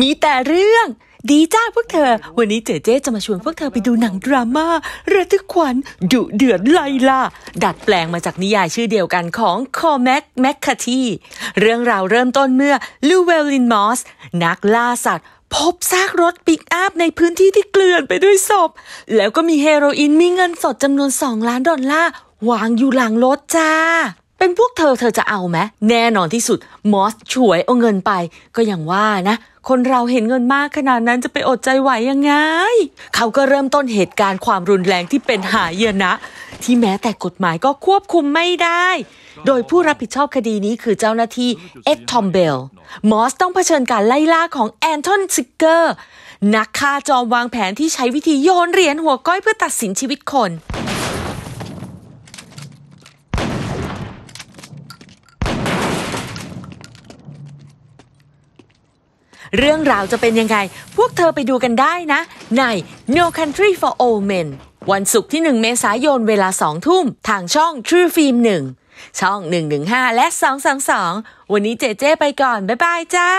มีแต่เรื่อง ดีจ้าพวกเธอ วันนี้เจ๊เจ๊จะมาชวนพวกเธอไปดูหนังดราม่าระทึกขวัญดุเดือดไลล่าดัดแปลงมาจากนิยายชื่อเดียวกันของ คอแม็กแมคคาทีเรื่องราวเริ่มต้นเมื่อ ลูเวลลินมอส นักล่าสัตว์ พบซากรถปิกอัพในพื้นที่ที่เกลื่อนไปด้วยศพ แล้วก็มีเฮโรอีนมีเงินสดจำนวน 2 ล้านดอลลาร์วางอยู่หลังรถจ้าเป็นพวกเธอเธอจะเอาไหมแน่นอนที่สุดมอสฉวยเอาเงินไป ก็อย่างว่านะ คนเราเห็นเงินมาก ขนาดนั้นจะไปอดใจไหวยังไงเขาก็เริ่มต้นเหตุการณ์ความรุนแรงที่เป็นหายนะ ที่แม้แต่กฎหมายก็ควบคุมไม่ได้โดยผู้รับผิดชอบคดีนี้คือเจ้าหน้าที่เอ็ดทอมเบลมอสต้องเผชิญการไล่ล่าของแอนทอนซิกเกอร์นักฆ่าจอมวางแผนที่ใช้วิธีโยนเหรียญหัวก้อยเพื่อตัดสินชีวิตคนเรื่องราวจะเป็นยังไง พวกเธอไปดูกันได้นะ ใน No Country for Old Men วันศุกร์ที่1เมษายน เวลา2ทุ่ม ทางช่อง True Film 1 ช่อง 115 และ 2 2 2 วันนี้เจเจไปก่อน บ๊ายบายจ้า